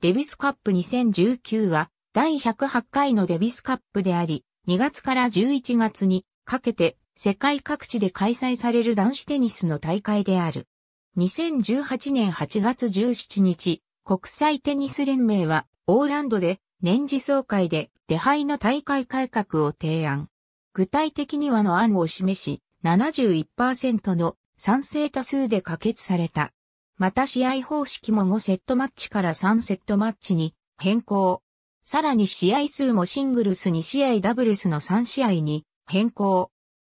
デビスカップ2019は第108回のデビスカップであり、2月から11月にかけて世界各地で開催される男子テニスの大会である。2018年8月17日、国際テニス連盟はオーランドで年次総会で出杯の大会改革を提案。具体的にはの案を示し、71%の賛成多数で可決された。また試合方式も5セットマッチから3セットマッチに変更。さらに試合数もシングルス2試合ダブルスの3試合に変更。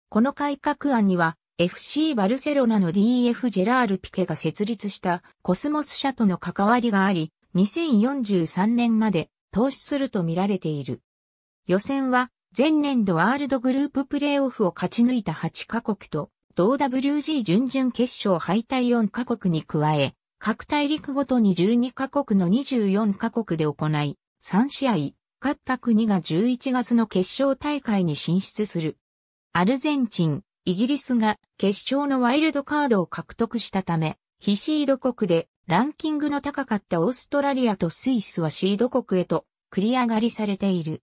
この改革案には FC バルセロナの DF ジェラール・ピケが設立したコスモス社との関わりがあり、2043年まで投資すると見られている。予選は前年度ワールドグループプレーオフを勝ち抜いた8カ国と同 WG 準々決勝敗退4カ国に加え、各大陸ごとに12カ国の24カ国で行い、3試合、勝った国が11月の決勝大会に進出する。アルゼンチン、イギリスが決勝のワイルドカードを獲得したため、非シード国でランキングの高かったオーストラリアとスイスはシード国へと繰り上がりされている。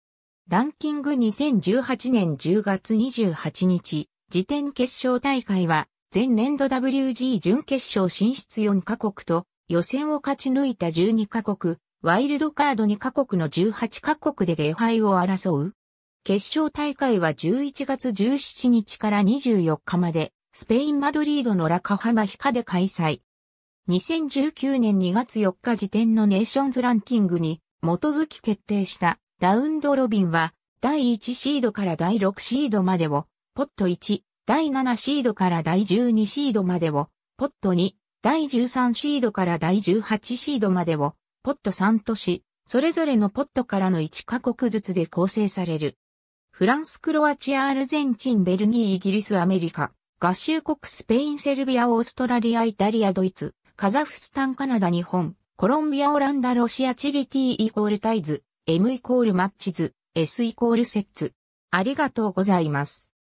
ランキング2018年10月28日、時点決勝大会は、前年度 WG 準決勝進出4カ国と、予選を勝ち抜いた12カ国、ワイルドカード2カ国の18カ国で礼拝を争う。決勝大会は11月17日から24日まで、スペイン・マドリードのラカハマヒカで開催。2019年2月4日時点のネーションズランキングに基づき決定したラウンドロビンは第1シードから第6シードまでをポット1、第7シードから第12シードまでを、ポット2、第13シードから第18シードまでを、ポット3とし、それぞれのポットからの1カ国ずつで構成される。フランス、クロアチア、アルゼンチン、ベルギー、イギリス、アメリカ、合衆国、スペイン、セルビア、オーストラリア、イタリア、ドイツ、カザフスタン、カナダ、日本、コロンビア、オランダ、ロシア、チリ、T イコールタイズ、M イコールマッチズ、S イコールセッツ。ありがとうございます。